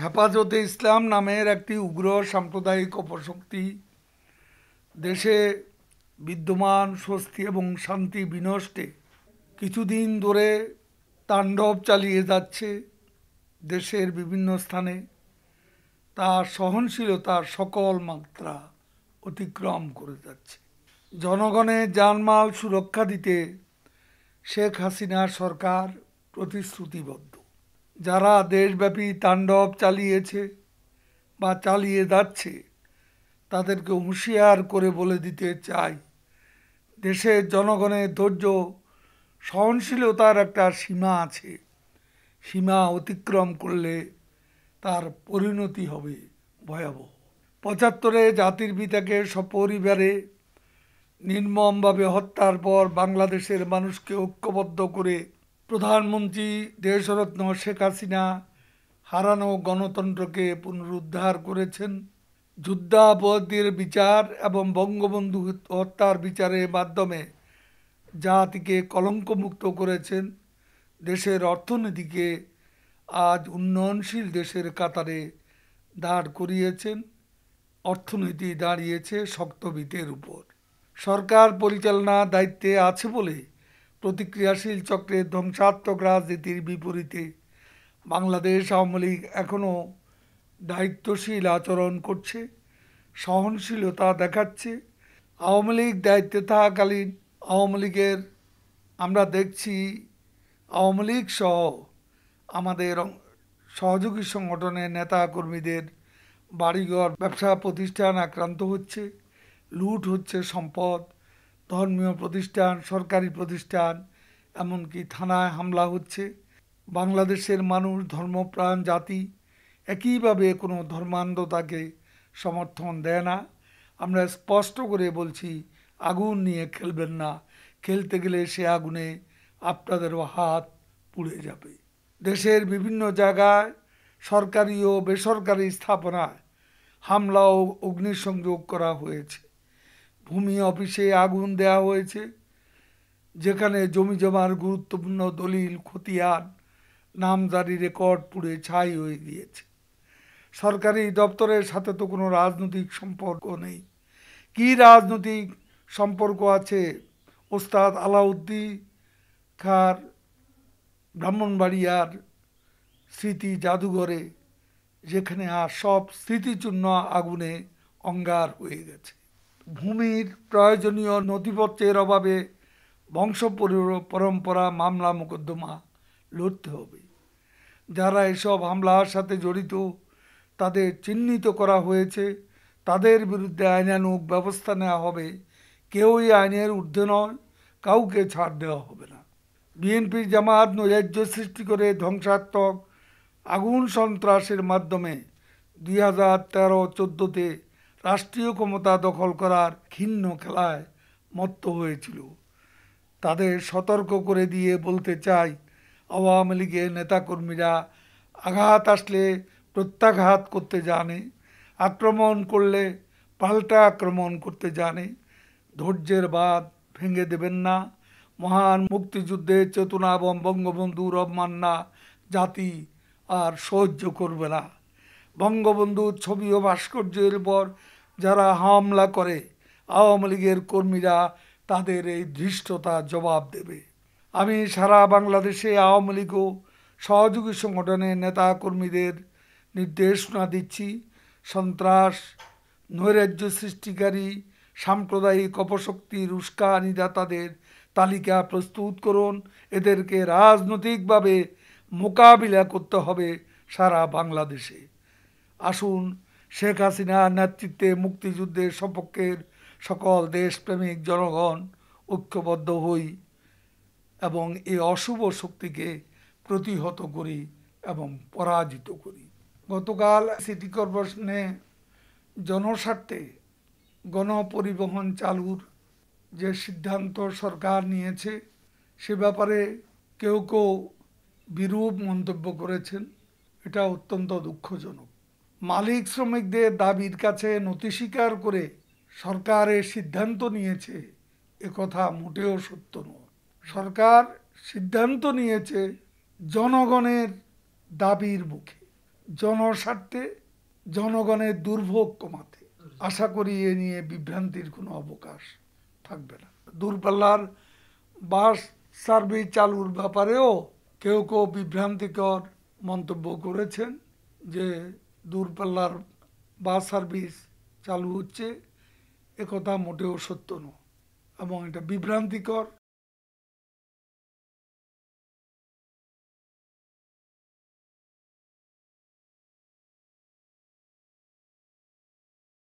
হেফাজতে ইসলাম নামের একটি উগ্র সাম্প্রদায়িক অপশক্তি দেশে বিদ্যমান স্বস্তি এবং শান্তি বিনষ্টে কিছুদিন ধরে তাণ্ডব চালিয়ে যাচ্ছে দেশের বিভিন্ন স্থানে তার সহনশীলতার সকল মাত্রা অতিক্রম করে যাচ্ছে জনগণের জানমাল সুরক্ষা দিতে শেখ হাসিনার সরকার প্রতিশ্রুতিবদ্ধ যারা দেশব্যাপী তাণ্ডব চালিয়েছে বা চালিয়ে যাচ্ছে তাদেরকে হুঁশিয়ার করে বলে দিতে চাই দেশের জনগণের ধৈর্য সহনশীলতার একটা সীমা আছে সীমা অতিক্রম করলে তার পরিণতি হবে ভয়াবহ পঁচাত্তরে জাতির পিতাকে সপরিবারে নির্মমভাবে হত্যার পর বাংলাদেশের মানুষকে ঐক্যবদ্ধ করে প্রধানমন্ত্রী দেশরত্ন শেখ হাসিনা হারানো গণতন্ত্রকে পুনরুদ্ধার করেছেন যুদ্ধাপরাধীর বিচার এবং বঙ্গবন্ধু হত্যার বিচারের মাধ্যমে জাতিকে কলঙ্কমুক্ত করেছেন দেশের অর্থনীতিকে আজ উন্নয়নশীল দেশের কাতারে দাঁড় করিয়েছেন অর্থনীতি দাঁড়িয়েছে শক্তভিতের উপর সরকার পরিচালনা দায়িত্বে আছে বলে প্রতিক্রিয়াশীল চক্রের ধ্বংসাত্মক রাজনীতির বিপরীতে বাংলাদেশ আওয়ামী লীগ এখনও দায়িত্বশীল আচরণ করছে সহনশীলতা দেখাচ্ছে আওয়ামী লীগ দায়িত্বে থাকাকালীন আওয়ামী লীগের আমরা দেখছি আওয়ামী লীগ সহ আমাদের সহযোগী সংগঠনের নেতা কর্মীদের বাড়িঘর ব্যবসা প্রতিষ্ঠান আক্রান্ত হচ্ছে লুট হচ্ছে সম্পদ ধর্মীয় প্রতিষ্ঠান সরকারি প্রতিষ্ঠান এমনকি থানায় হামলা হচ্ছে বাংলাদেশের মানুষ ধর্মপ্রাণ জাতি একইভাবে কোনো ধর্মান্ধতাকে সমর্থন দেয় না আমরা স্পষ্ট করে বলছি আগুন নিয়ে খেলবেন না খেলতে গেলে সে আগুনে আপনাদেরও হাত পুড়ে যাবে দেশের বিভিন্ন জায়গায় সরকারি ও বেসরকারি স্থাপনায় হামলা ও অগ্নিসংযোগ করা হয়েছে ভূমি অফিসে আগুন দেওয়া হয়েছে যেখানে জমিজমার গুরুত্বপূর্ণ দলিল খতিয়ান নামজারি রেকর্ড পুড়ে ছাই হয়ে গিয়েছে সরকারি দপ্তরের সাথে তো কোনো রাজনৈতিক সম্পর্ক নেই কি রাজনৈতিক সম্পর্ক আছে ওস্তাদ আলাউদ্দিন খার ব্রাহ্মণবাড়িয়ার স্মৃতি জাদুঘরে যেখানে আর সব স্মৃতিচূর্ণ আগুনে অঙ্গার হয়ে গেছে ভূমির প্রয়োজনীয় নথিপত্রের অভাবে বংশ পরম্পরা মামলা মোকদ্দমা লড়তে হবে যারা এসব হামলার সাথে জড়িত তাদের চিহ্নিত করা হয়েছে তাদের বিরুদ্ধে আইনানুগ ব্যবস্থা নেওয়া হবে কেউই আইনের ঊর্ধ্বে নয় কাউকে ছাড় দেওয়া হবে না বিএনপির জামাত নৈরাজ্য সৃষ্টি করে ধ্বংসাত্মক আগুন সন্ত্রাসের মাধ্যমে দুই হাজার তেরো চোদ্দোতে রাষ্ট্রীয় ক্ষমতা দখল করার ক্ষীণ খেলায় মত্ত হয়েছিল তাদের সতর্ক করে দিয়ে বলতে চাই আওয়ামী লীগের নেতাকর্মীরা আঘাত আসলে প্রত্যাঘাত করতে জানে আক্রমণ করলে পাল্টা আক্রমণ করতে জানে ধৈর্যের বাদ ভেঙে দেবেন না মহান মুক্তিযুদ্ধে চেতনা এবং বঙ্গবন্ধু রহমান্না জাতি আর সহ্য করবে না বঙ্গবন্ধুর ছবি ও ভাস্কর্যের উপর যারা হামলা করে আওয়ামী লীগের কর্মীরা তাদের এই ধৃষ্টতা জবাব দেবে আমি সারা বাংলাদেশে আওয়ামী লীগ ও সহযোগী সংগঠনের নেতা কর্মীদের নির্দেশনা দিচ্ছি সন্ত্রাস নৈরাজ্য সৃষ্টিকারী সাম্প্রদায়িক অপশক্তির উস্কানিদাতাদের তালিকা প্রস্তুত করুন এদেরকে রাজনৈতিকভাবে মোকাবিলা করতে হবে সারা বাংলাদেশে আসুন শেখ হাসিনার নেতৃত্বে মুক্তিযুদ্ধের সপক্ষের সকল দেশপ্রেমিক জনগণ ঐক্যবদ্ধ হই এবং এই অশুভ শক্তিকে প্রতিহত করি এবং পরাজিত করি গতকাল সিটি কর্পোরেশনে জনস্বার্থে গণপরিবহন চালুর যে সিদ্ধান্ত সরকার নিয়েছে সে ব্যাপারে কেউ কেউ বিরূপ মন্তব্য করেছেন এটা অত্যন্ত দুঃখজনক মালিক শ্রমিকদের দাবির কাছে নথি স্বীকার করে সরকারের সিদ্ধান্ত নিয়েছে একথা মোটেও সত্য নয় সরকার সিদ্ধান্ত নিয়েছে জনগণের দাবির মুখে জনস্বার্থে জনগণের দুর্ভোগ কমাতে আশা করি এ নিয়ে বিভ্রান্তির কোনো অবকাশ থাকবে না দূরপাল্লার বাস সার্ভিস চালুর ব্যাপারেও কেউ কেউ বিভ্রান্তিকর মন্তব্য করেছেন যে দূরপাল্লার বাস সার্ভিস চালু হচ্ছে একথা মোটেও সত্য নয় এবং এটা বিভ্রান্তিকর